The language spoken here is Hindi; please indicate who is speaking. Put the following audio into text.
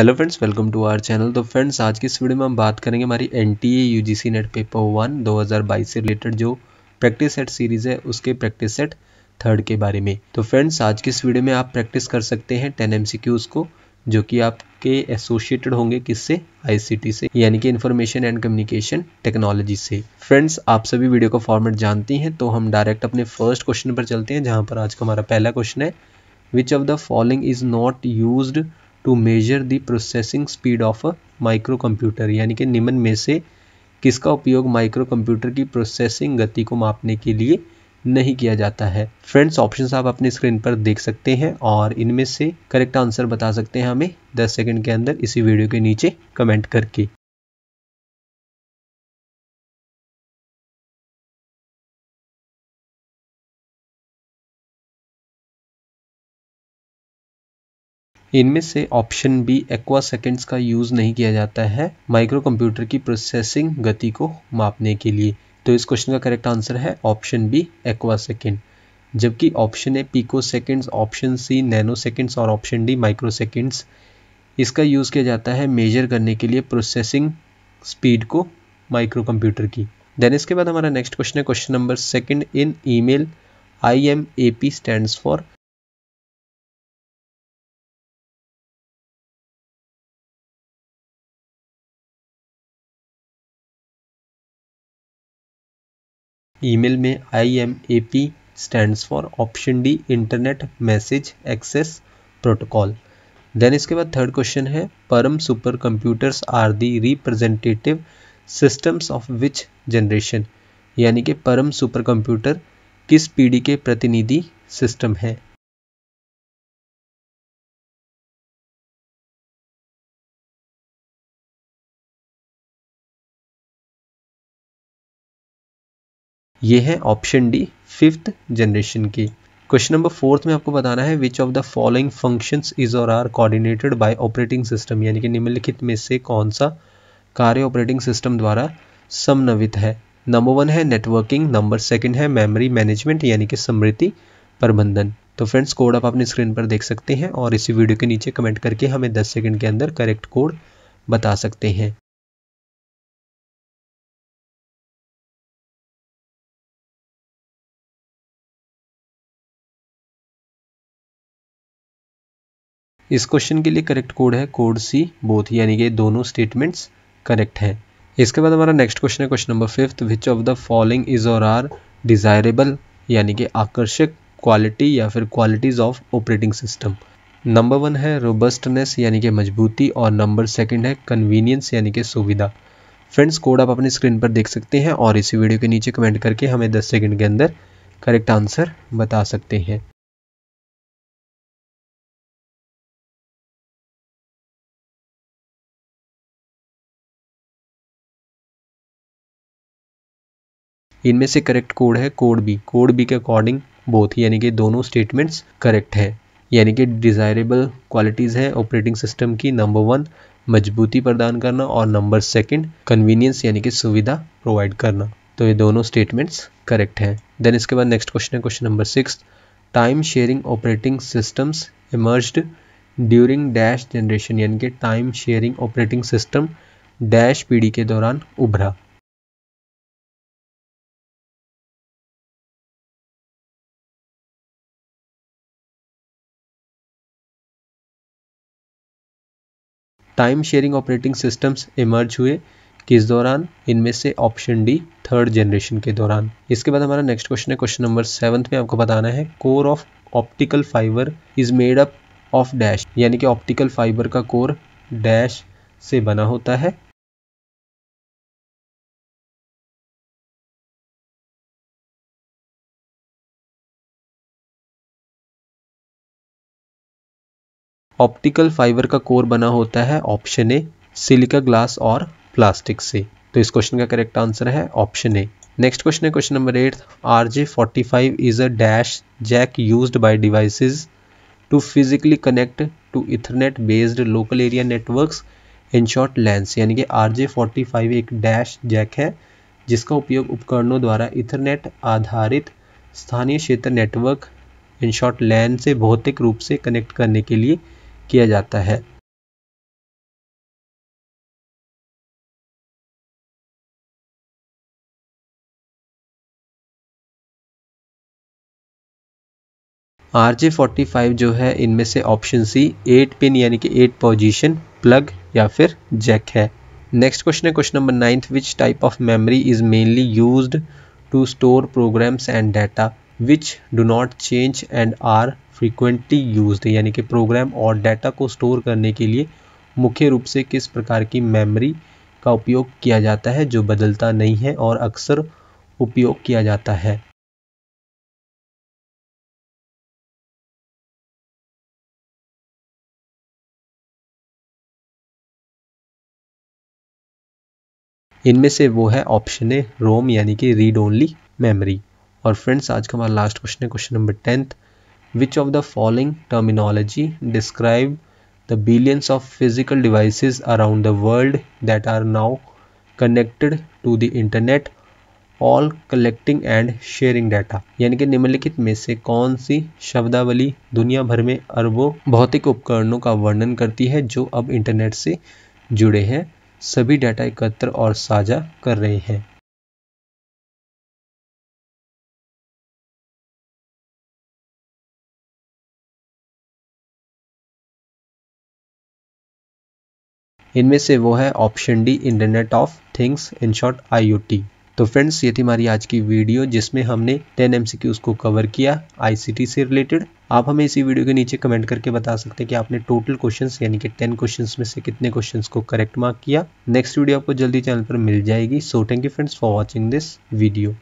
Speaker 1: hello friends welcome to our channel तो फ्रेंड्स आज की इस वीडियो में हम बात करेंगे हमारी N T A U G C NET paper one दो हज़ार बाईस से रिलेटेड जो प्रैक्टिस सेट सीरीज़ है उसके प्रैक्टिस सेट थर्ड के बारे में तो फ्रेंड्स आज की इस वीडियो में आप प्रैक्टिस कर सकते हैं टेन एम सी क्यूज़ को जो कि आपके एसोसिएटेड होंगे किससे आई सी टी से यानी कि इन्फॉर्मेशन एंड कम्युनिकेशन टेक्नोलॉजी से फ्रेंड्स आप सभी वीडियो का फॉर्मेट जानती हैं तो हम डायरेक्ट अपने फर्स्ट क्वेश्चन पर चलते हैं जहाँ पर आज का हमारा पहला क्वेश्चन है which of the following is not used to measure the processing speed of a micro computer यानी कि निम्न में से किसका उपयोग माइक्रो कंप्यूटर की प्रोसेसिंग गति को मापने के लिए नहीं किया जाता है फ्रेंड्स ऑप्शंस आप अपने स्क्रीन पर देख सकते हैं और इनमें से करेक्ट आंसर बता सकते हैं हमें 10
Speaker 2: सेकंड के अंदर इसी वीडियो के नीचे कमेंट करके इनमें से ऑप्शन बी
Speaker 1: एक्वा सेकेंड्स का यूज़ नहीं किया जाता है माइक्रो कंप्यूटर की प्रोसेसिंग गति को मापने के लिए तो इस क्वेश्चन का करेक्ट आंसर है ऑप्शन बी एक्वा सेकेंड जबकि option A pico seconds option C nano seconds और ऑप्शन डी माइक्रो सेकेंड्स इसका यूज़ किया जाता है मेजर करने के लिए प्रोसेसिंग स्पीड को माइक्रो कंप्यूटर की देन इसके बाद हमारा नेक्स्ट क्वेश्चन है question number second in email I M A
Speaker 2: P stand for email में I M A P stands for
Speaker 1: option D internet message access protocol then इसके बाद थर्ड क्वेश्चन है Param super computers are the representative systems of which generation यानी कि परम सुपर कंप्यूटर किस पीढ़ी के प्रतिनिधि
Speaker 2: सिस्टम है ये है ऑप्शन डी फिफ्थ जनरेशन की
Speaker 1: क्वेश्चन नंबर फोर्थ में आपको बताना है which of the following function is or are coordinated by operating system यानी कि निम्नलिखित में से कौन सा कार्य ऑपरेटिंग सिस्टम द्वारा समन्वित है नंबर वन है नेटवर्किंग नंबर सेकंड है मेमोरी मैनेजमेंट यानी कि समृद्धि प्रबंधन तो फ्रेंड्स कोड आप अपनी स्क्रीन पर देख सकते हैं और इसी वीडियो के नीचे कमेंट करके हमें 10 सेकंड
Speaker 2: के अंदर करेक्ट कोड बता सकते हैं इस क्वेश्चन के लिए करेक्ट कोड है
Speaker 1: कोड सी बोथ यानी कि दोनों स्टेटमेंट्स करेक्ट है इसके बाद हमारा नेक्स्ट क्वेश्चन है question number fifth which of the following is or are desirable यानी कि आकर्षक क्वालिटी या फिर qualities of operating system number one है रोबस्टनेस यानी कि मजबूती और नंबर सेकंड है कन्वीनियंस यानी कि सुविधा फ्रेंड्स कोड आप अपनी स्क्रीन पर देख सकते
Speaker 2: हैं और इसी वीडियो के नीचे कमेंट करके हमें 10 सेकंड के अंदर करेक्ट आंसर बता सकते हैं इनमें से करेक्ट कोड है कोड बी कोड बी के अकॉर्डिंग बोथ यानी कि
Speaker 1: दोनों स्टेटमेंट्स करेक्ट है यानी कि डिज़ायरेबल क्वालिटीज़ है ऑपरेटिंग सिस्टम की नंबर वन मजबूती प्रदान करना और नंबर सेकंड कन्वीनियंस यानी कि सुविधा प्रोवाइड करना तो ये दोनों स्टेटमेंट्स करेक्ट हैं देन इसके बाद नेक्स्ट क्वेश्चन है question number six time sharing operating systems emerge during dash generation यानी
Speaker 2: कि time sharing operating system dash पीढ़ी के दौरान उभरा time sharing operating systems emerge हुए किस दौरान इनमें से ऑप्शन
Speaker 1: डी थर्ड जनरेशन के दौरान इसके बाद हमारा नेक्स्ट क्वेश्चन है क्वेश्चन नंबर सेवन्थ में आपको बताना है core of optical fibre is made up of dash यानी कि ऑप्टिकल फाइबर का कोर
Speaker 2: डैश से बना होता है ऑप्टिकल फाइबर का कोर बना
Speaker 1: होता है ऑप्शन ए सिलिका ग्लास और प्लास्टिक से तो इस क्वेश्चन का करेक्ट आंसर है ऑप्शन ए नेक्स्ट क्वेश्चन है question number eight R J forty five is a dash jack use by devices to physically connect to ethernet based local area network in short lengths यानी कि आर जे फोर्टी फाइव एक डैश जैक है जिसका उपयोग उपकरणों द्वारा इथरनेट आधारित स्थानीय क्षेत्र नेटवर्क
Speaker 2: इन शॉर्ट लैंड से भौतिक रूप से कनेक्ट करने के लिए किया जाता है आर जे फोर्टी फाइव जो है इनमें से ऑप्शन सी एट पिन यानी कि एट पोजीशन
Speaker 1: प्लग या फिर जैक है नेक्स्ट क्वेश्चन है question number ninth which type of memory is mainly used to store programs and data which do not change and are frequently use यानी कि प्रोग्राम और डाटा को स्टोर करने के लिए मुख्य रूप से किस प्रकार की मेमोरी का उपयोग किया जाता है जो बदलता नहीं है
Speaker 2: और अक्सर उपयोग किया जाता है इनमें से वो है ऑप्शन
Speaker 1: ए रोम यानी कि रीड ओनली मेमोरी और फ्रेंड्स आज का हमारा लास्ट क्वेश्चन है question number tenth which of the following terminology describe the billions of physical devices around the world that are now connected to the internet all collecting and sharing data यानी कि निम्नलिखित में से कौन सी शब्दावली दुनिया भर में अरबों भौतिक उपकरणों का वर्णन करती है जो अब
Speaker 2: इंटरनेट से जुड़े हैं सभी डाटा एकत्र और साझा कर रहे हैं इनमें से वो है option D internet of things in short I
Speaker 1: तो फ्रेंड्स ये थी हमारी आज की वीडियो जिसमें हमने टेन एम को कवर किया आईसीटी से रिलेटेड आप हमें इसी वीडियो के नीचे कमेंट करके बता सकते हैं कि आपने टोटल क्वेश्चंस यानी कि टेन क्वेश्चंस में से कितने क्वेश्चंस को करेक्ट मार्क किया नेक्स्ट वीडियो आपको जल्दी चैनल पर मिल जाएगी so thank you friends for watching this video